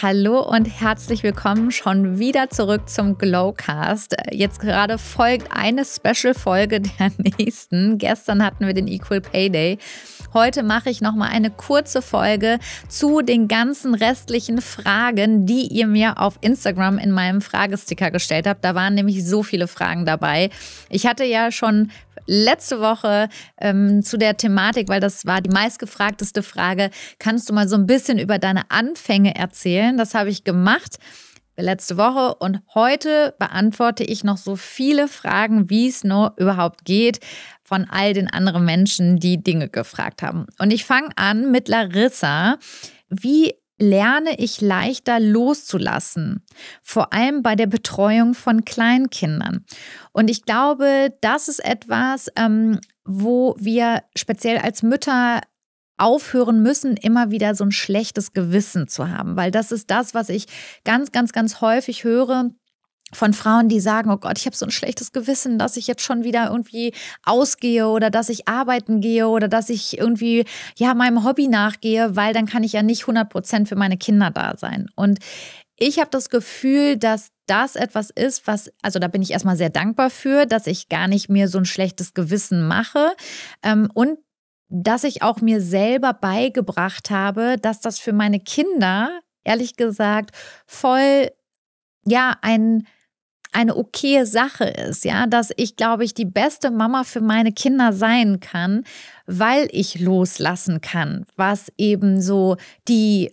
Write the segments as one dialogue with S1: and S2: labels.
S1: Hallo und herzlich willkommen schon wieder zurück zum Glowcast. Jetzt gerade folgt eine Special-Folge der nächsten. Gestern hatten wir den Equal Pay Day. Heute mache ich nochmal eine kurze Folge zu den ganzen restlichen Fragen, die ihr mir auf Instagram in meinem Fragesticker gestellt habt. Da waren nämlich so viele Fragen dabei. Ich hatte ja schon letzte Woche ähm, zu der Thematik, weil das war die meistgefragteste Frage. Kannst du mal so ein bisschen über deine Anfänge erzählen? Das habe ich gemacht letzte Woche und heute beantworte ich noch so viele Fragen, wie es nur überhaupt geht von all den anderen Menschen, die Dinge gefragt haben. Und ich fange an mit Larissa. Wie lerne ich leichter loszulassen, vor allem bei der Betreuung von Kleinkindern. Und ich glaube, das ist etwas, ähm, wo wir speziell als Mütter aufhören müssen, immer wieder so ein schlechtes Gewissen zu haben, weil das ist das, was ich ganz, ganz, ganz häufig höre von Frauen, die sagen, oh Gott, ich habe so ein schlechtes Gewissen, dass ich jetzt schon wieder irgendwie ausgehe oder dass ich arbeiten gehe oder dass ich irgendwie ja meinem Hobby nachgehe, weil dann kann ich ja nicht 100 Prozent für meine Kinder da sein. Und ich habe das Gefühl, dass das etwas ist, was, also da bin ich erstmal sehr dankbar für, dass ich gar nicht mir so ein schlechtes Gewissen mache ähm, und dass ich auch mir selber beigebracht habe, dass das für meine Kinder, ehrlich gesagt, voll, ja, ein eine okaye Sache ist, ja, dass ich, glaube ich, die beste Mama für meine Kinder sein kann, weil ich loslassen kann, was eben so die,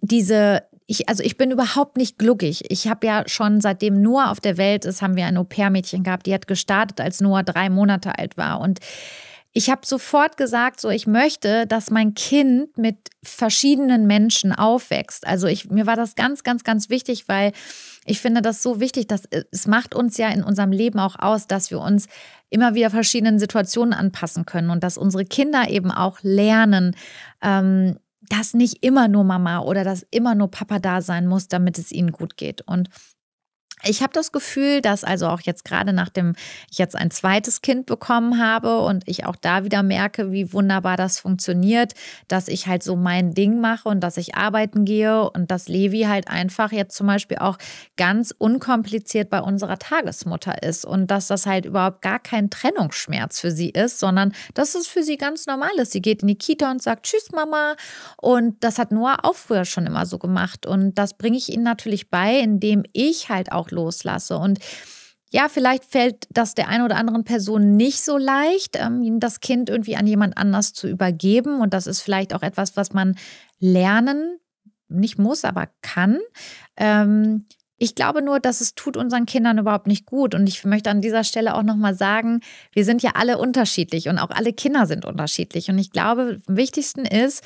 S1: diese, ich, also ich bin überhaupt nicht glücklich. Ich habe ja schon seitdem Noah auf der Welt ist, haben wir ein Au-pair-Mädchen gehabt, die hat gestartet, als Noah drei Monate alt war und ich habe sofort gesagt, so ich möchte, dass mein Kind mit verschiedenen Menschen aufwächst. Also ich, mir war das ganz, ganz, ganz wichtig, weil ich finde das so wichtig, dass äh, es macht uns ja in unserem Leben auch aus, dass wir uns immer wieder verschiedenen Situationen anpassen können und dass unsere Kinder eben auch lernen, ähm, dass nicht immer nur Mama oder dass immer nur Papa da sein muss, damit es ihnen gut geht. Und ich habe das Gefühl, dass also auch jetzt gerade nachdem ich jetzt ein zweites Kind bekommen habe und ich auch da wieder merke, wie wunderbar das funktioniert, dass ich halt so mein Ding mache und dass ich arbeiten gehe und dass Levi halt einfach jetzt zum Beispiel auch ganz unkompliziert bei unserer Tagesmutter ist und dass das halt überhaupt gar kein Trennungsschmerz für sie ist, sondern dass es für sie ganz normal ist. Sie geht in die Kita und sagt Tschüss Mama und das hat Noah auch früher schon immer so gemacht und das bringe ich ihnen natürlich bei, indem ich halt auch loslasse. Und ja, vielleicht fällt das der einen oder anderen Person nicht so leicht, ähm, das Kind irgendwie an jemand anders zu übergeben. Und das ist vielleicht auch etwas, was man lernen, nicht muss, aber kann. Ähm, ich glaube nur, dass es tut unseren Kindern überhaupt nicht gut. Und ich möchte an dieser Stelle auch nochmal sagen, wir sind ja alle unterschiedlich und auch alle Kinder sind unterschiedlich. Und ich glaube, am wichtigsten ist,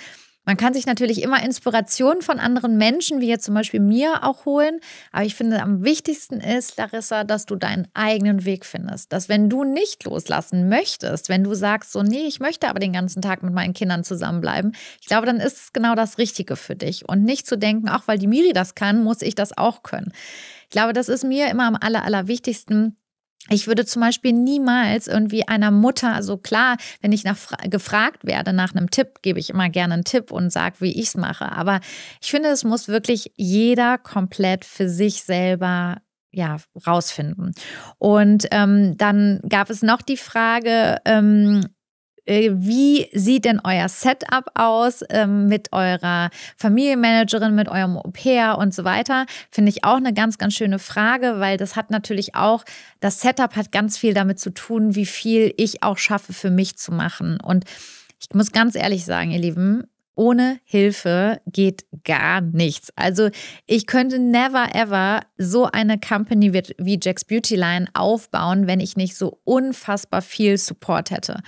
S1: man kann sich natürlich immer Inspirationen von anderen Menschen, wie jetzt zum Beispiel mir, auch holen. Aber ich finde, am wichtigsten ist, Larissa, dass du deinen eigenen Weg findest. Dass wenn du nicht loslassen möchtest, wenn du sagst, so, nee, ich möchte aber den ganzen Tag mit meinen Kindern zusammenbleiben, ich glaube, dann ist es genau das Richtige für dich. Und nicht zu denken, auch weil die Miri das kann, muss ich das auch können. Ich glaube, das ist mir immer am aller, allerwichtigsten, ich würde zum Beispiel niemals irgendwie einer Mutter, also klar, wenn ich nach, gefragt werde nach einem Tipp, gebe ich immer gerne einen Tipp und sage, wie ich es mache. Aber ich finde, es muss wirklich jeder komplett für sich selber ja, rausfinden. Und ähm, dann gab es noch die Frage, ähm, äh, wie sieht denn euer Setup aus ähm, mit eurer Familienmanagerin, mit eurem Au-pair und so weiter? Finde ich auch eine ganz, ganz schöne Frage, weil das hat natürlich auch, das Setup hat ganz viel damit zu tun, wie viel ich auch schaffe, für mich zu machen. Und ich muss ganz ehrlich sagen, ihr Lieben, ohne Hilfe geht gar nichts. Also ich könnte never ever so eine Company wie, wie Jack's Beauty Line aufbauen, wenn ich nicht so unfassbar viel Support hätte.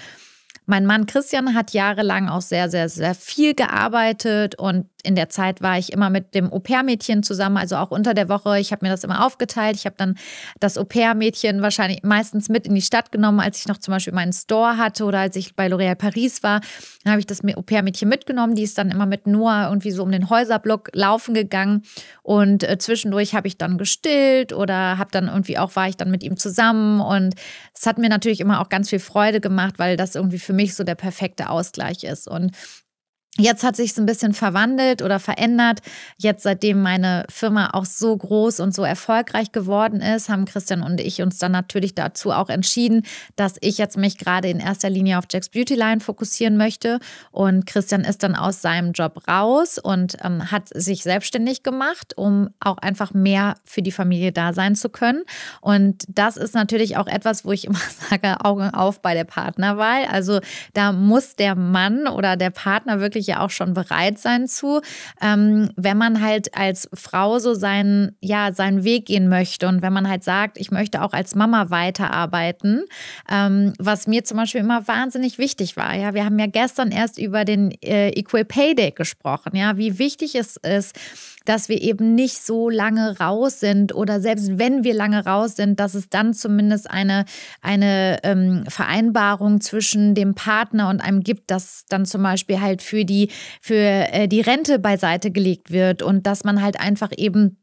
S1: Mein Mann Christian hat jahrelang auch sehr, sehr, sehr viel gearbeitet und in der Zeit war ich immer mit dem Au-pair-Mädchen zusammen, also auch unter der Woche. Ich habe mir das immer aufgeteilt. Ich habe dann das Au-pair-Mädchen wahrscheinlich meistens mit in die Stadt genommen, als ich noch zum Beispiel meinen Store hatte oder als ich bei L'Oréal Paris war. Dann habe ich das Au-pair-Mädchen mitgenommen. Die ist dann immer mit Noah irgendwie so um den Häuserblock laufen gegangen. Und äh, zwischendurch habe ich dann gestillt oder habe dann irgendwie auch, war ich dann mit ihm zusammen. Und es hat mir natürlich immer auch ganz viel Freude gemacht, weil das irgendwie für mich so der perfekte Ausgleich ist. Und Jetzt hat sich es ein bisschen verwandelt oder verändert. Jetzt, seitdem meine Firma auch so groß und so erfolgreich geworden ist, haben Christian und ich uns dann natürlich dazu auch entschieden, dass ich jetzt mich gerade in erster Linie auf Jacks Beauty Line fokussieren möchte. Und Christian ist dann aus seinem Job raus und ähm, hat sich selbstständig gemacht, um auch einfach mehr für die Familie da sein zu können. Und das ist natürlich auch etwas, wo ich immer sage, Augen auf bei der Partnerwahl. Also da muss der Mann oder der Partner wirklich ja auch schon bereit sein zu, ähm, wenn man halt als Frau so seinen, ja, seinen Weg gehen möchte und wenn man halt sagt, ich möchte auch als Mama weiterarbeiten, ähm, was mir zum Beispiel immer wahnsinnig wichtig war. Ja, wir haben ja gestern erst über den äh, Equal Pay Day gesprochen, ja, wie wichtig es ist, dass wir eben nicht so lange raus sind oder selbst wenn wir lange raus sind, dass es dann zumindest eine, eine ähm, Vereinbarung zwischen dem Partner und einem gibt, dass dann zum Beispiel halt für die, für äh, die Rente beiseite gelegt wird und dass man halt einfach eben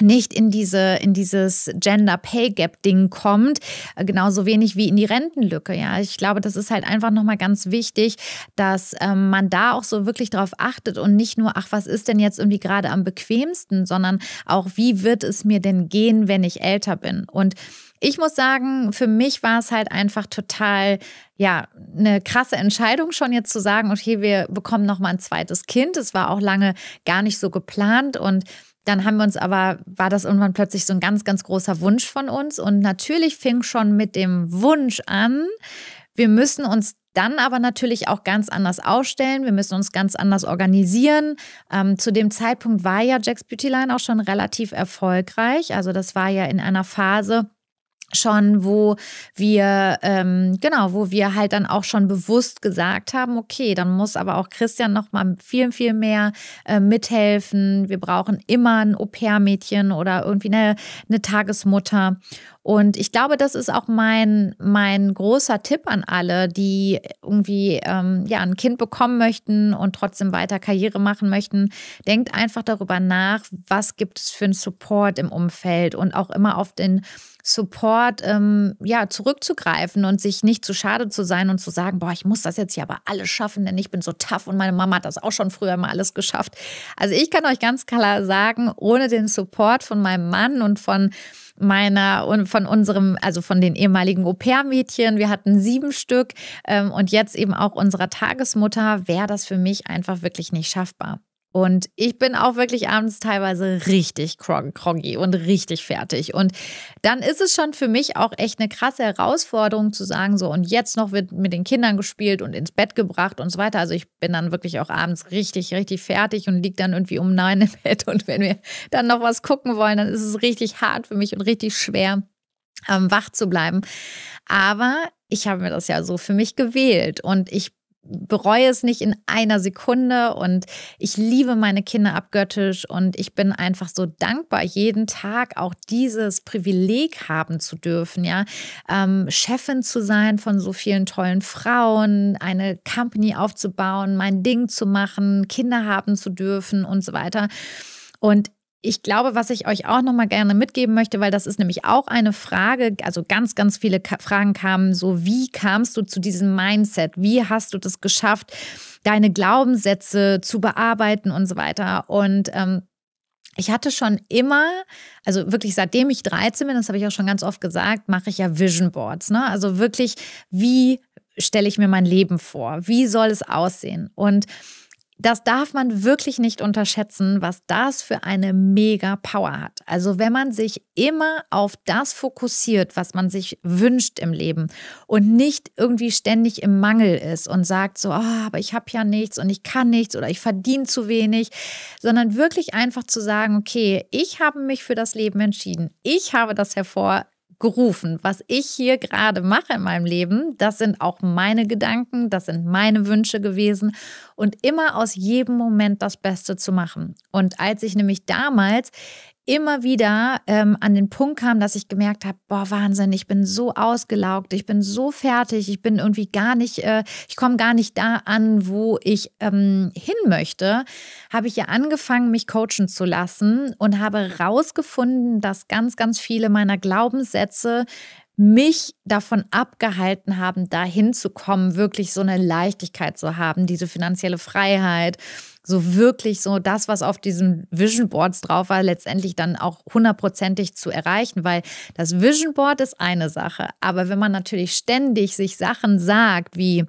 S1: nicht in diese in dieses Gender Pay Gap Ding kommt, äh, genauso wenig wie in die Rentenlücke. Ja, ich glaube, das ist halt einfach noch mal ganz wichtig, dass ähm, man da auch so wirklich drauf achtet und nicht nur ach, was ist denn jetzt irgendwie gerade am bequemsten, sondern auch wie wird es mir denn gehen, wenn ich älter bin? Und ich muss sagen, für mich war es halt einfach total, ja, eine krasse Entscheidung schon jetzt zu sagen, okay, wir bekommen noch mal ein zweites Kind. Es war auch lange gar nicht so geplant und dann haben wir uns aber, war das irgendwann plötzlich so ein ganz, ganz großer Wunsch von uns. Und natürlich fing schon mit dem Wunsch an, wir müssen uns dann aber natürlich auch ganz anders ausstellen. Wir müssen uns ganz anders organisieren. Ähm, zu dem Zeitpunkt war ja Jack's Beauty Line auch schon relativ erfolgreich. Also das war ja in einer Phase, schon, wo wir, ähm, genau, wo wir halt dann auch schon bewusst gesagt haben, okay, dann muss aber auch Christian noch mal viel, viel mehr äh, mithelfen. Wir brauchen immer ein Au-pair-Mädchen oder irgendwie eine, eine Tagesmutter. Und ich glaube, das ist auch mein, mein großer Tipp an alle, die irgendwie ähm, ja, ein Kind bekommen möchten und trotzdem weiter Karriere machen möchten. Denkt einfach darüber nach, was gibt es für einen Support im Umfeld und auch immer auf den Support ähm, ja, zurückzugreifen und sich nicht zu schade zu sein und zu sagen, boah, ich muss das jetzt hier aber alles schaffen, denn ich bin so tough und meine Mama hat das auch schon früher mal alles geschafft. Also ich kann euch ganz klar sagen, ohne den Support von meinem Mann und von meiner und von unserem, also von den ehemaligen Au-pair-Mädchen. Wir hatten sieben Stück ähm, und jetzt eben auch unserer Tagesmutter wäre das für mich einfach wirklich nicht schaffbar. Und ich bin auch wirklich abends teilweise richtig kroggy und richtig fertig. Und dann ist es schon für mich auch echt eine krasse Herausforderung zu sagen, so und jetzt noch wird mit den Kindern gespielt und ins Bett gebracht und so weiter. Also ich bin dann wirklich auch abends richtig, richtig fertig und liege dann irgendwie um neun im Bett. Und wenn wir dann noch was gucken wollen, dann ist es richtig hart für mich und richtig schwer, ähm, wach zu bleiben. Aber ich habe mir das ja so für mich gewählt und ich bereue es nicht in einer Sekunde und ich liebe meine Kinder abgöttisch und ich bin einfach so dankbar, jeden Tag auch dieses Privileg haben zu dürfen, ja, ähm, Chefin zu sein von so vielen tollen Frauen, eine Company aufzubauen, mein Ding zu machen, Kinder haben zu dürfen und so weiter. Und ich glaube, was ich euch auch noch mal gerne mitgeben möchte, weil das ist nämlich auch eine Frage, also ganz, ganz viele Fragen kamen so, wie kamst du zu diesem Mindset? Wie hast du das geschafft, deine Glaubenssätze zu bearbeiten und so weiter? Und ähm, ich hatte schon immer, also wirklich seitdem ich 13 bin, das habe ich auch schon ganz oft gesagt, mache ich ja Vision Boards. Ne? Also wirklich, wie stelle ich mir mein Leben vor? Wie soll es aussehen? Und das darf man wirklich nicht unterschätzen, was das für eine mega Power hat. Also wenn man sich immer auf das fokussiert, was man sich wünscht im Leben und nicht irgendwie ständig im Mangel ist und sagt so, oh, aber ich habe ja nichts und ich kann nichts oder ich verdiene zu wenig, sondern wirklich einfach zu sagen, okay, ich habe mich für das Leben entschieden. Ich habe das hervor gerufen. Was ich hier gerade mache in meinem Leben, das sind auch meine Gedanken, das sind meine Wünsche gewesen und immer aus jedem Moment das Beste zu machen. Und als ich nämlich damals immer wieder ähm, an den Punkt kam, dass ich gemerkt habe, boah, Wahnsinn, ich bin so ausgelaugt, ich bin so fertig, ich bin irgendwie gar nicht, äh, ich komme gar nicht da an, wo ich ähm, hin möchte, habe ich ja angefangen, mich coachen zu lassen und habe rausgefunden, dass ganz, ganz viele meiner Glaubenssätze mich davon abgehalten haben, dahin zu kommen, wirklich so eine Leichtigkeit zu haben, diese finanzielle Freiheit, so wirklich so das, was auf diesen Vision Boards drauf war, letztendlich dann auch hundertprozentig zu erreichen, weil das Vision Board ist eine Sache, aber wenn man natürlich ständig sich Sachen sagt wie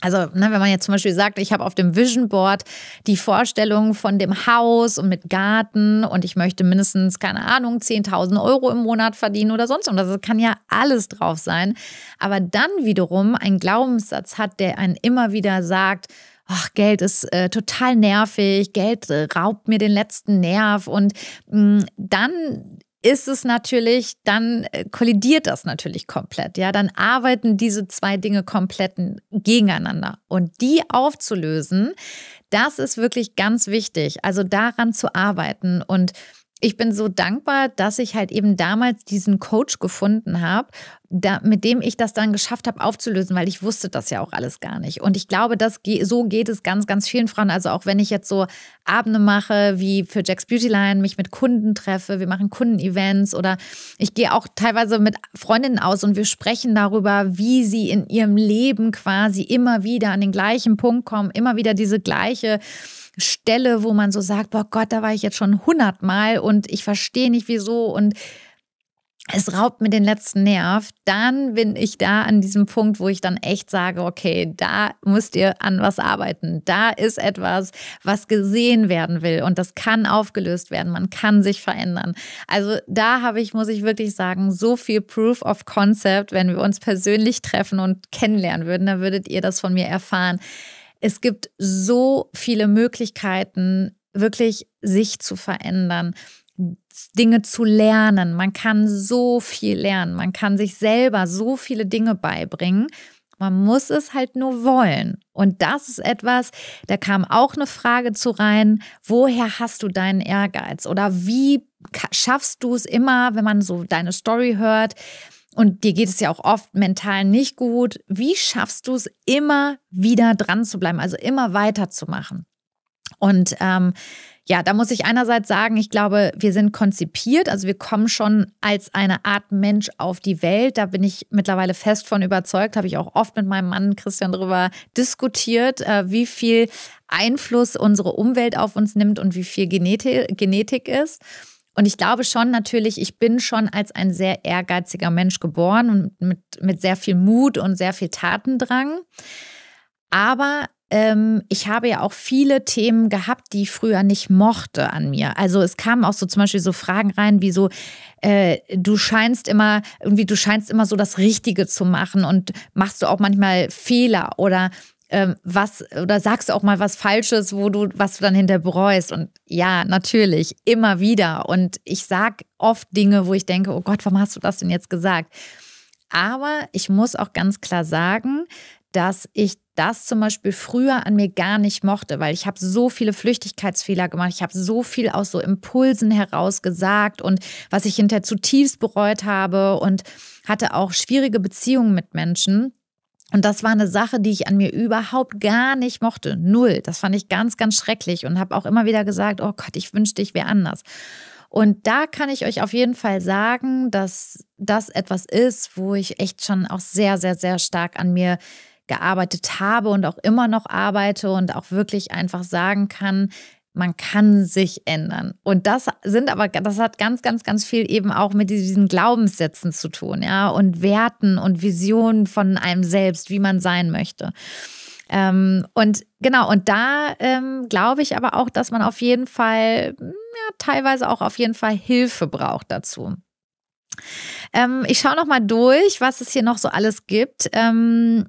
S1: also, ne, wenn man jetzt zum Beispiel sagt, ich habe auf dem Vision Board die Vorstellung von dem Haus und mit Garten und ich möchte mindestens, keine Ahnung, 10.000 Euro im Monat verdienen oder sonst irgendwas. Das kann ja alles drauf sein. Aber dann wiederum ein Glaubenssatz hat, der einen immer wieder sagt, ach, Geld ist äh, total nervig, Geld äh, raubt mir den letzten Nerv. Und mh, mm, dann ist es natürlich, dann äh, kollidiert das natürlich komplett. Ja, dann arbeiten diese zwei Dinge komplett gegeneinander. Und die aufzulösen, das ist wirklich ganz wichtig. Also daran zu arbeiten und ich bin so dankbar, dass ich halt eben damals diesen Coach gefunden habe, da, mit dem ich das dann geschafft habe aufzulösen, weil ich wusste das ja auch alles gar nicht. Und ich glaube, das so geht es ganz, ganz vielen Frauen. Also auch wenn ich jetzt so Abende mache, wie für Jack's Beauty Line, mich mit Kunden treffe, wir machen Kundenevents oder ich gehe auch teilweise mit Freundinnen aus und wir sprechen darüber, wie sie in ihrem Leben quasi immer wieder an den gleichen Punkt kommen, immer wieder diese gleiche Stelle, wo man so sagt, boah Gott, da war ich jetzt schon hundertmal und ich verstehe nicht wieso und es raubt mir den letzten Nerv, dann bin ich da an diesem Punkt, wo ich dann echt sage, okay, da müsst ihr an was arbeiten. Da ist etwas, was gesehen werden will und das kann aufgelöst werden, man kann sich verändern. Also da habe ich, muss ich wirklich sagen, so viel Proof of Concept, wenn wir uns persönlich treffen und kennenlernen würden, dann würdet ihr das von mir erfahren es gibt so viele Möglichkeiten, wirklich sich zu verändern, Dinge zu lernen. Man kann so viel lernen. Man kann sich selber so viele Dinge beibringen. Man muss es halt nur wollen. Und das ist etwas, da kam auch eine Frage zu rein, woher hast du deinen Ehrgeiz? Oder wie schaffst du es immer, wenn man so deine Story hört, und dir geht es ja auch oft mental nicht gut, wie schaffst du es immer wieder dran zu bleiben, also immer weiterzumachen? Und ähm, ja, da muss ich einerseits sagen, ich glaube, wir sind konzipiert, also wir kommen schon als eine Art Mensch auf die Welt. Da bin ich mittlerweile fest von überzeugt, habe ich auch oft mit meinem Mann Christian darüber diskutiert, äh, wie viel Einfluss unsere Umwelt auf uns nimmt und wie viel Genetik ist. Und ich glaube schon natürlich, ich bin schon als ein sehr ehrgeiziger Mensch geboren und mit, mit sehr viel Mut und sehr viel Tatendrang. Aber ähm, ich habe ja auch viele Themen gehabt, die ich früher nicht mochte an mir. Also es kamen auch so zum Beispiel so Fragen rein, wie so, äh, du scheinst immer, irgendwie, du scheinst immer so das Richtige zu machen und machst du auch manchmal Fehler oder ähm, was oder sagst du auch mal was Falsches, wo du, was du dann hinter bereust. Und ja, natürlich, immer wieder. Und ich sag oft Dinge, wo ich denke, oh Gott, warum hast du das denn jetzt gesagt? Aber ich muss auch ganz klar sagen, dass ich das zum Beispiel früher an mir gar nicht mochte, weil ich habe so viele Flüchtigkeitsfehler gemacht, ich habe so viel aus so Impulsen heraus gesagt und was ich hinterher zutiefst bereut habe und hatte auch schwierige Beziehungen mit Menschen. Und das war eine Sache, die ich an mir überhaupt gar nicht mochte. Null. Das fand ich ganz, ganz schrecklich und habe auch immer wieder gesagt, oh Gott, ich wünschte, ich wäre anders. Und da kann ich euch auf jeden Fall sagen, dass das etwas ist, wo ich echt schon auch sehr, sehr, sehr stark an mir gearbeitet habe und auch immer noch arbeite und auch wirklich einfach sagen kann, man kann sich ändern. Und das sind aber, das hat ganz, ganz, ganz viel eben auch mit diesen Glaubenssätzen zu tun, ja, und Werten und Visionen von einem selbst, wie man sein möchte. Ähm, und genau, und da ähm, glaube ich aber auch, dass man auf jeden Fall, ja, teilweise auch auf jeden Fall Hilfe braucht dazu. Ähm, ich schaue nochmal durch, was es hier noch so alles gibt. Ähm,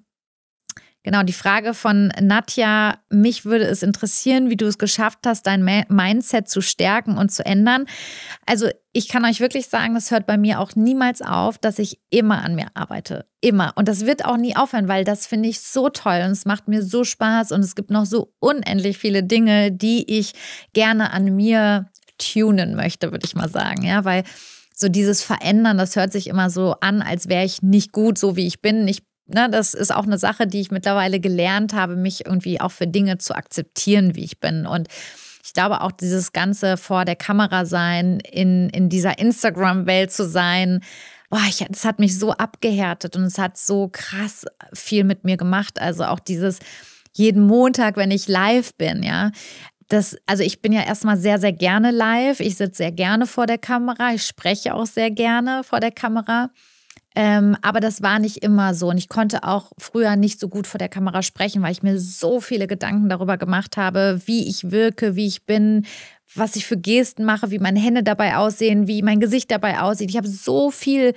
S1: Genau, die Frage von Nadja, mich würde es interessieren, wie du es geschafft hast, dein Mindset zu stärken und zu ändern. Also ich kann euch wirklich sagen, es hört bei mir auch niemals auf, dass ich immer an mir arbeite. Immer. Und das wird auch nie aufhören, weil das finde ich so toll und es macht mir so Spaß und es gibt noch so unendlich viele Dinge, die ich gerne an mir tunen möchte, würde ich mal sagen. Ja, weil so dieses Verändern, das hört sich immer so an, als wäre ich nicht gut, so wie ich bin. Ich ne, das ist auch eine Sache, die ich mittlerweile gelernt habe, mich irgendwie auch für Dinge zu akzeptieren, wie ich bin. Und ich glaube auch dieses Ganze vor der Kamera sein, in, in dieser Instagram-Welt zu sein, boah, ich, das hat mich so abgehärtet und es hat so krass viel mit mir gemacht. Also auch dieses jeden Montag, wenn ich live bin, ja. Das, also ich bin ja erstmal sehr, sehr gerne live. Ich sitze sehr gerne vor der Kamera. Ich spreche auch sehr gerne vor der Kamera. Ähm, aber das war nicht immer so. Und ich konnte auch früher nicht so gut vor der Kamera sprechen, weil ich mir so viele Gedanken darüber gemacht habe, wie ich wirke, wie ich bin, was ich für Gesten mache, wie meine Hände dabei aussehen, wie mein Gesicht dabei aussieht. Ich habe so viel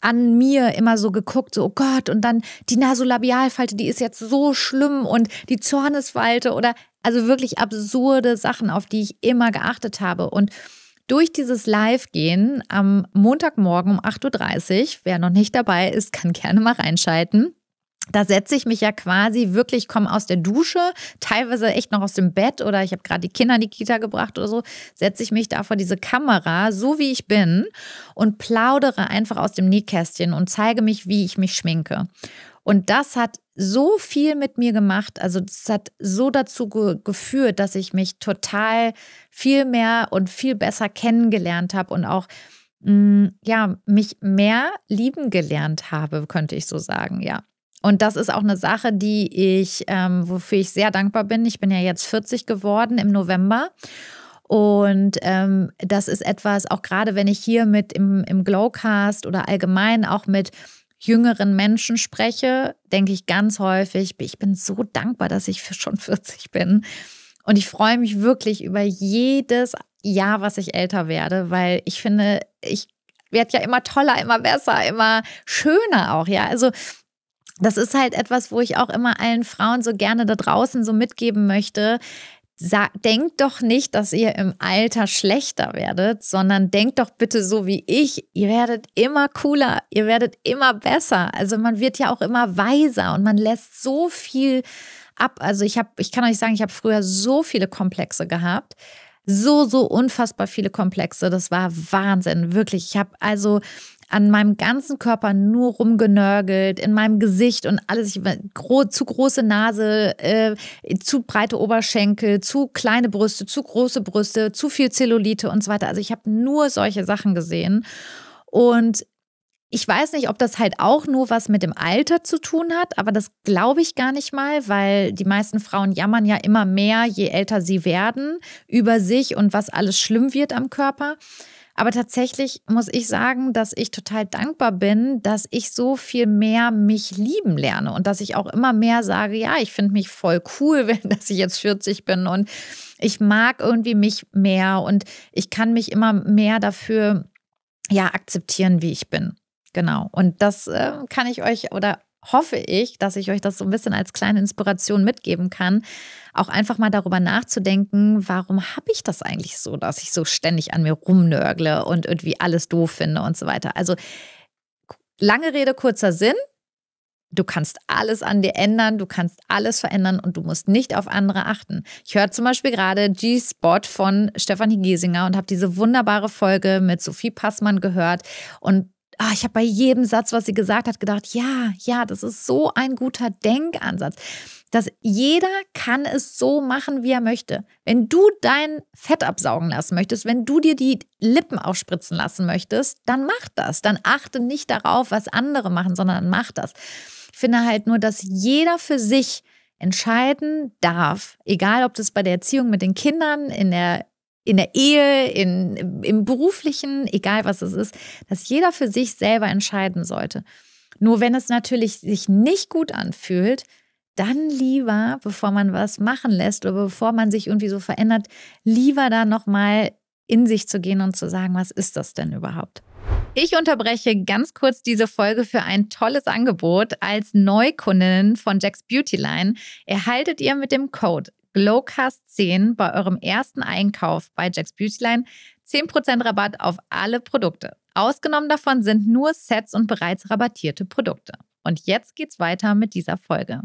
S1: an mir immer so geguckt, so oh Gott, und dann die Nasolabialfalte, die ist jetzt so schlimm und die Zornesfalte oder also wirklich absurde Sachen, auf die ich immer geachtet habe. Und durch dieses Live-Gehen am Montagmorgen um 8.30 Uhr. Wer noch nicht dabei ist, kann gerne mal reinschalten. Da setze ich mich ja quasi wirklich, komme aus der Dusche, teilweise echt noch aus dem Bett oder ich habe gerade die Kinder in die Kita gebracht oder so, setze ich mich da vor diese Kamera, so wie ich bin, und plaudere einfach aus dem Nähkästchen und zeige mich, wie ich mich schminke. Und das hat so viel mit mir gemacht. Also es hat so dazu ge geführt, dass ich mich total viel mehr und viel besser kennengelernt habe und auch mh, mm, ja, mich mehr lieben gelernt habe, könnte ich so sagen, ja. Und das ist auch eine Sache, die ich, ähm, wofür ich sehr dankbar bin. Ich bin ja jetzt 40 geworden im November. Und ähm, das ist etwas, auch gerade wenn ich hier mit im, im Glowcast oder allgemein auch mit jüngeren Menschen spreche, denke ich ganz häufig, ich bin so dankbar, dass ich schon 40 bin. Und ich freue mich wirklich über jedes Jahr, was ich älter werde, weil ich finde, ich werde ja immer toller, immer besser, immer schöner auch, ja. Also das ist halt etwas, wo ich auch immer allen Frauen so gerne da draußen so mitgeben möchte denkt doch nicht, dass ihr im Alter schlechter werdet, sondern denkt doch bitte so wie ich. Ihr werdet immer cooler, ihr werdet immer besser. Also man wird ja auch immer weiser und man lässt so viel ab. Also ich habe, ich kann euch sagen, ich habe früher so viele Komplexe gehabt. So, so unfassbar viele Komplexe. Das war Wahnsinn, wirklich. Ich habe also an meinem ganzen Körper nur rumgenörgelt, in meinem Gesicht und alles. Ich, gro zu große Nase, äh, zu breite Oberschenkel, zu kleine Brüste, zu große Brüste, zu viel Zellulite und so weiter. Also ich habe nur solche Sachen gesehen. Und ich weiß nicht, ob das halt auch nur was mit dem Alter zu tun hat, aber das glaube ich gar nicht mal, weil die meisten Frauen jammern ja immer mehr, je älter sie werden, über sich und was alles schlimm wird am Körper. Aber tatsächlich muss ich sagen, dass ich total dankbar bin, dass ich so viel mehr mich lieben lerne und dass ich auch immer mehr sage, ja, ich finde mich voll cool, wenn dass ich jetzt 40 bin und ich mag irgendwie mich mehr und ich kann mich immer mehr dafür ja akzeptieren, wie ich bin. Genau. Und das äh, kann ich euch oder hoffe ich, dass ich euch das so ein bisschen als kleine Inspiration mitgeben kann, auch einfach mal darüber nachzudenken, warum habe ich das eigentlich so, dass ich so ständig an mir rumnörgle und irgendwie alles doof finde und so weiter. Also lange Rede, kurzer Sinn. Du kannst alles an dir ändern, du kannst alles verändern und du musst nicht auf andere achten. Ich höre zum Beispiel gerade G-Spot von Stefanie Giesinger und habe diese wunderbare Folge mit Sophie Passmann gehört und ah, ich habe bei jedem Satz, was sie gesagt hat, gedacht, ja, ja, das ist so ein guter Denkansatz, dass jeder kann es so machen, wie er möchte. Wenn du dein Fett absaugen lassen möchtest, wenn du dir die Lippen aufspritzen lassen möchtest, dann mach das. Dann achte nicht darauf, was andere machen, sondern mach das. Ich finde halt nur, dass jeder für sich entscheiden darf, egal ob das bei der Erziehung mit den Kindern, in der in der Ehe, in, im beruflichen, egal was es ist, dass jeder für sich selber entscheiden sollte. Nur wenn es natürlich sich nicht gut anfühlt, dann lieber, bevor man was machen lässt oder bevor man sich irgendwie so verändert, lieber da nochmal in sich zu gehen und zu sagen, was ist das denn überhaupt? Ich unterbreche ganz kurz diese Folge für ein tolles Angebot. Als Neukundin von Jacks Beauty Line erhaltet ihr mit dem Code Glowcast 10 bei eurem ersten Einkauf bei Jack's Beautyline 10% Rabatt auf alle Produkte. Ausgenommen davon sind nur Sets und bereits rabattierte Produkte. Und jetzt geht's weiter mit dieser Folge.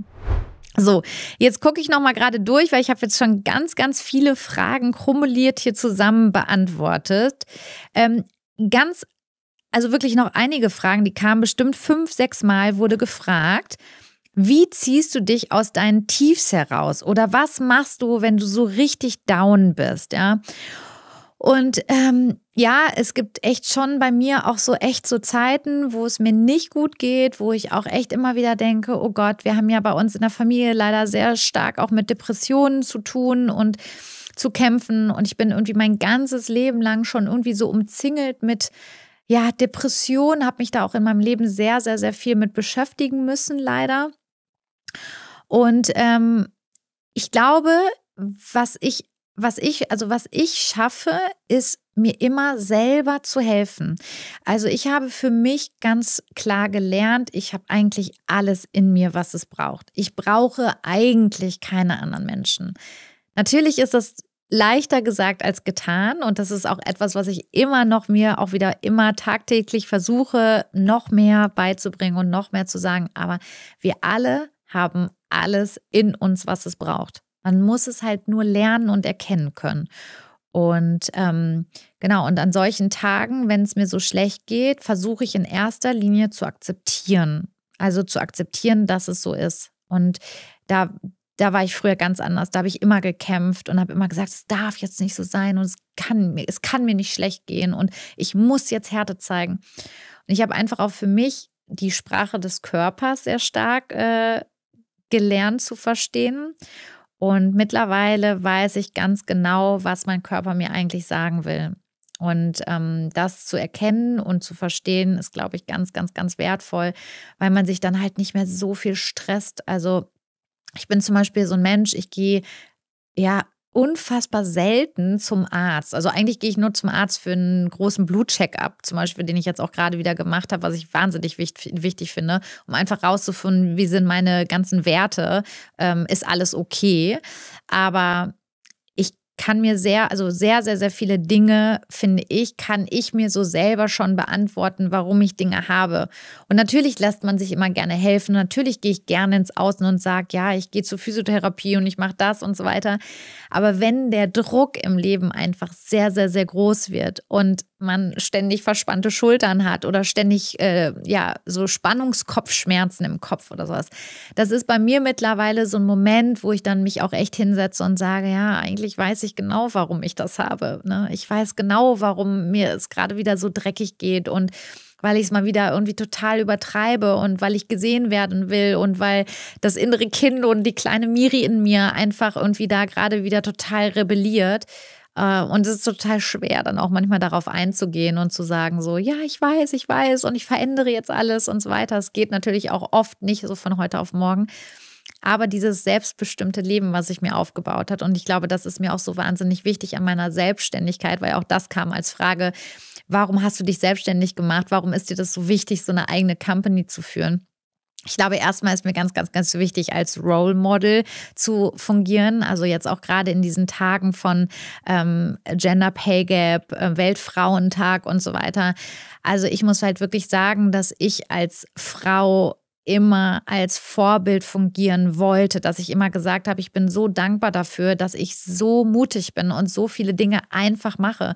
S1: So, jetzt gucke ich noch mal gerade durch, weil ich habe jetzt schon ganz, ganz viele Fragen krummeliert hier zusammen beantwortet. Ähm, ganz, also wirklich noch einige Fragen, die kamen bestimmt fünf, sechs Mal, wurde gefragt. Wie ziehst du dich aus deinen Tiefs heraus? Oder was machst du, wenn du so richtig down bist? Ja. Und ähm, ja, es gibt echt schon bei mir auch so echt so Zeiten, wo es mir nicht gut geht, wo ich auch echt immer wieder denke, oh Gott, wir haben ja bei uns in der Familie leider sehr stark auch mit Depressionen zu tun und zu kämpfen. Und ich bin irgendwie mein ganzes Leben lang schon irgendwie so umzingelt mit ja, Depression, habe mich da auch in meinem Leben sehr, sehr, sehr viel mit beschäftigen müssen, leider. Und ähm, ich glaube, was ich, was ich, also was ich schaffe, ist mir immer selber zu helfen. Also ich habe für mich ganz klar gelernt, ich habe eigentlich alles in mir, was es braucht. Ich brauche eigentlich keine anderen Menschen. Natürlich ist das leichter gesagt als getan und das ist auch etwas, was ich immer noch mir auch wieder immer tagtäglich versuche, noch mehr beizubringen und noch mehr zu sagen. Aber wir alle haben alles in uns, was es braucht. Man muss es halt nur lernen und erkennen können. Und ähm, genau, und an solchen Tagen, wenn es mir so schlecht geht, versuche ich in erster Linie zu akzeptieren. Also zu akzeptieren, dass es so ist. Und da, da war ich früher ganz anders. Da habe ich immer gekämpft und habe immer gesagt, es darf jetzt nicht so sein und es kann, mir, es kann mir nicht schlecht gehen und ich muss jetzt Härte zeigen. Und ich habe einfach auch für mich die Sprache des Körpers sehr stark äh, gelernt zu verstehen. Und mittlerweile weiß ich ganz genau, was mein Körper mir eigentlich sagen will. Und ähm, das zu erkennen und zu verstehen, ist, glaube ich, ganz, ganz, ganz wertvoll, weil man sich dann halt nicht mehr so viel stresst. Also ich bin zum Beispiel so ein Mensch, ich gehe ja unfassbar selten zum Arzt. Also eigentlich gehe ich nur zum Arzt für einen großen Blutcheck-up, zum Beispiel, den ich jetzt auch gerade wieder gemacht habe, was ich wahnsinnig wichtig, wichtig finde, um einfach rauszufinden, wie sind meine ganzen Werte, ähm, ist alles okay. Aber kann mir sehr, also sehr, sehr, sehr viele Dinge, finde ich, kann ich mir so selber schon beantworten, warum ich Dinge habe. Und natürlich lässt man sich immer gerne helfen. Natürlich gehe ich gerne ins Außen und sage, ja, ich gehe zur Physiotherapie und ich mache das und so weiter. Aber wenn der Druck im Leben einfach sehr, sehr, sehr groß wird und man ständig verspannte Schultern hat oder ständig äh, ja so Spannungskopfschmerzen im Kopf oder sowas. Das ist bei mir mittlerweile so ein Moment, wo ich dann mich auch echt hinsetze und sage, ja, eigentlich weiß ich genau, warum ich das habe. Ne? Ich weiß genau, warum mir es gerade wieder so dreckig geht und weil ich es mal wieder irgendwie total übertreibe und weil ich gesehen werden will und weil das innere Kind und die kleine Miri in mir einfach irgendwie da gerade wieder total rebelliert. Äh, und es ist total schwer, dann auch manchmal darauf einzugehen und zu sagen, so, ja, ich weiß, ich weiß und ich verändere jetzt alles und so weiter. Es geht natürlich auch oft nicht so von heute auf morgen. Aber dieses selbstbestimmte Leben, was ich mir aufgebaut hat, und ich glaube, das ist mir auch so wahnsinnig wichtig an meiner Selbstständigkeit, weil auch das kam als Frage, warum hast du dich selbstständig gemacht? Warum ist dir das so wichtig, so eine eigene Company zu führen? Ich glaube, erstmal ist mir ganz, ganz, ganz wichtig, als Role Model zu fungieren. Also jetzt auch gerade in diesen Tagen von ähm, Gender Pay Gap, äh, Weltfrauentag und so weiter. Also ich muss halt wirklich sagen, dass ich als Frau immer als Vorbild fungieren wollte, dass ich immer gesagt habe, ich bin so dankbar dafür, dass ich so mutig bin und so viele Dinge einfach mache.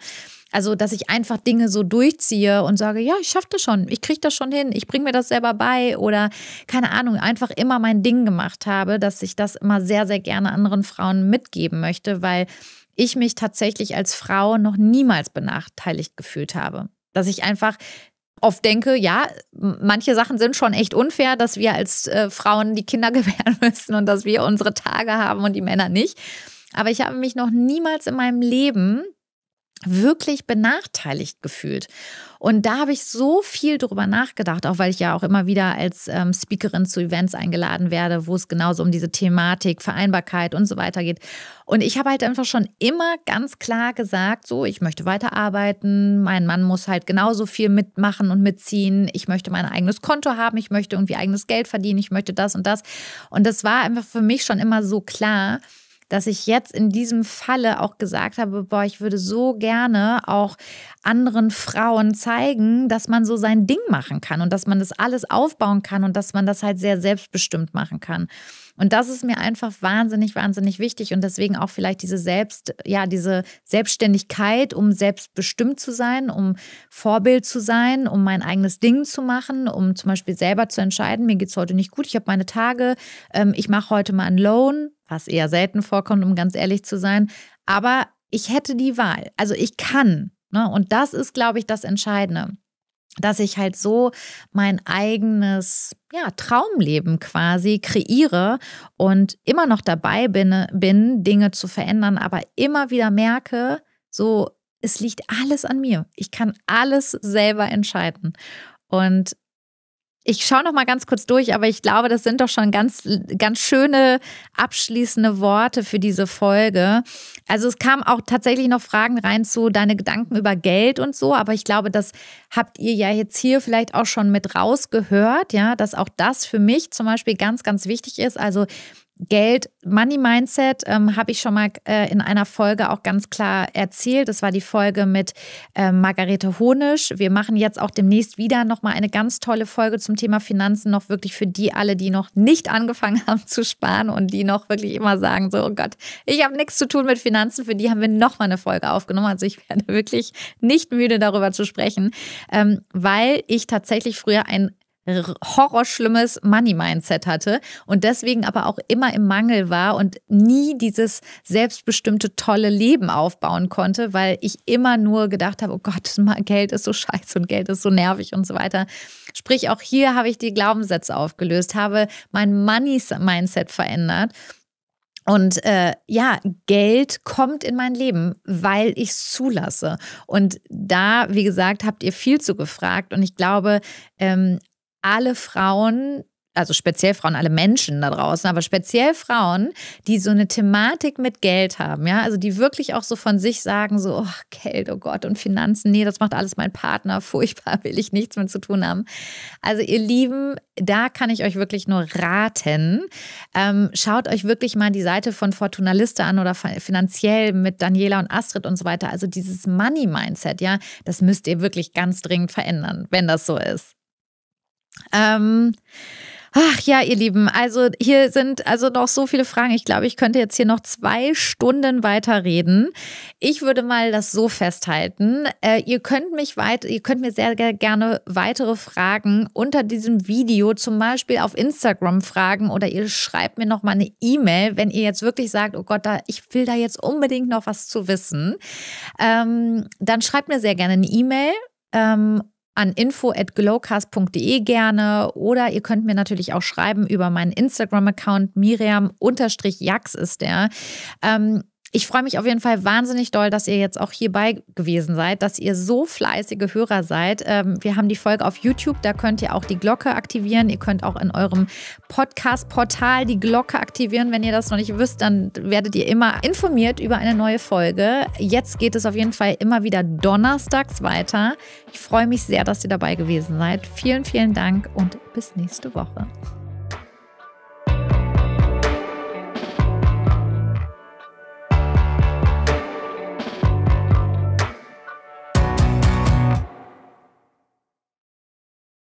S1: Also, dass ich einfach Dinge so durchziehe und sage, ja, ich schaffe das schon, ich kriege das schon hin, ich bringe mir das selber bei oder keine Ahnung, einfach immer mein Ding gemacht habe, dass ich das immer sehr, sehr gerne anderen Frauen mitgeben möchte, weil ich mich tatsächlich als Frau noch niemals benachteiligt gefühlt habe. Dass ich einfach oft denke, ja, manche Sachen sind schon echt unfair, dass wir als äh, Frauen die Kinder gewähren müssen und dass wir unsere Tage haben und die Männer nicht. Aber ich habe mich noch niemals in meinem Leben wirklich benachteiligt gefühlt. Und da habe ich so viel drüber nachgedacht, auch weil ich ja auch immer wieder als ähm, Speakerin zu Events eingeladen werde, wo es genauso um diese Thematik, Vereinbarkeit und so weiter geht. Und ich habe halt einfach schon immer ganz klar gesagt, so, ich möchte weiterarbeiten, mein Mann muss halt genauso viel mitmachen und mitziehen, ich möchte mein eigenes Konto haben, ich möchte irgendwie eigenes Geld verdienen, ich möchte das und das. Und das war einfach für mich schon immer so klar dass ich jetzt in diesem Falle auch gesagt habe, boah, ich würde so gerne auch anderen Frauen zeigen, dass man so sein Ding machen kann und dass man das alles aufbauen kann und dass man das halt sehr selbstbestimmt machen kann. Und das ist mir einfach wahnsinnig, wahnsinnig wichtig und deswegen auch vielleicht diese Selbst, ja, diese Selbstständigkeit, um selbstbestimmt zu sein, um Vorbild zu sein, um mein eigenes Ding zu machen, um zum Beispiel selber zu entscheiden, mir geht's heute nicht gut, ich habe meine Tage, ähm, ich mache heute mal einen Loan, was eher selten vorkommt, um ganz ehrlich zu sein. Aber ich hätte die Wahl. Also ich kann. Ne? Und das ist, glaube ich, das Entscheidende dass ich halt so mein eigenes ja, Traumleben quasi kreiere und immer noch dabei bin, bin, Dinge zu verändern, aber immer wieder merke, so, es liegt alles an mir. Ich kann alles selber entscheiden. Und ich schaue noch mal ganz kurz durch, aber ich glaube, das sind doch schon ganz, ganz schöne abschließende Worte für diese Folge. Also es kam auch tatsächlich noch Fragen rein zu deine Gedanken über Geld und so, aber ich glaube, das habt ihr ja jetzt hier vielleicht auch schon mit rausgehört, ja, dass auch das für mich zum Beispiel ganz, ganz wichtig ist. Also Geld, Money Mindset ähm, habe ich schon mal äh, in einer Folge auch ganz klar erzählt. Das war die Folge mit äh, Margarete Honisch. Wir machen jetzt auch demnächst wieder nochmal eine ganz tolle Folge zum Thema Finanzen, noch wirklich für die alle, die noch nicht angefangen haben zu sparen und die noch wirklich immer sagen, so, oh Gott, ich habe nichts zu tun mit Finanzen. Für die haben wir nochmal eine Folge aufgenommen. Also ich werde wirklich nicht müde darüber zu sprechen, ähm, weil ich tatsächlich früher ein horrorschlimmes Money-Mindset hatte und deswegen aber auch immer im Mangel war und nie dieses selbstbestimmte, tolle Leben aufbauen konnte, weil ich immer nur gedacht habe, oh Gott, Geld ist so scheiße und Geld ist so nervig und so weiter. Sprich, auch hier habe ich die Glaubenssätze aufgelöst, habe mein Money-Mindset verändert und äh, ja, Geld kommt in mein Leben, weil ich es zulasse. Und da, wie gesagt, habt ihr viel zu gefragt. Und ich glaube, ähm, alle Frauen, also speziell Frauen, alle Menschen da draußen, aber speziell Frauen, die so eine Thematik mit Geld haben, ja, also die wirklich auch so von sich sagen, so, oh, Geld, oh Gott, und Finanzen, nee, das macht alles mein Partner, furchtbar, will ich nichts mit zu tun haben. Also ihr Lieben, da kann ich euch wirklich nur raten, ähm, schaut euch wirklich mal die Seite von Fortuna Liste an oder finanziell mit Daniela und Astrid und so weiter. Also dieses Money-Mindset, ja, das müsst ihr wirklich ganz dringend verändern, wenn das so ist. Ähm, Ach ja, ihr Lieben, also hier sind also noch so viele Fragen. Ich glaube, ich könnte jetzt hier noch zwei Stunden weiterreden. Ich würde mal das so festhalten. Äh, ihr könnt mich weit, ihr könnt mir sehr, sehr gerne weitere Fragen unter diesem Video, zum Beispiel auf Instagram fragen oder ihr schreibt mir nochmal eine E-Mail, wenn ihr jetzt wirklich sagt, oh Gott, da, ich will da jetzt unbedingt noch was zu wissen. Ähm, dann schreibt mir sehr gerne eine E-Mail. Ähm, an info@glowcast.de gerne oder ihr könnt mir natürlich auch schreiben über meinen Instagram-Account Miriam-Jax ist der. Ähm, ich freue mich auf jeden Fall wahnsinnig doll, dass ihr jetzt auch hierbei gewesen seid, dass ihr so fleißige Hörer seid. Ähm, wir haben die Folge auf YouTube, da könnt ihr auch die Glocke aktivieren. Ihr könnt auch in eurem Podcast-Portal die Glocke aktivieren. Wenn ihr das noch nicht wisst, dann werdet ihr immer informiert über eine neue Folge. Jetzt geht es auf jeden Fall immer wieder donnerstags weiter. Ich freue mich sehr, dass ihr dabei gewesen seid. Vielen, vielen Dank und bis nächste Woche.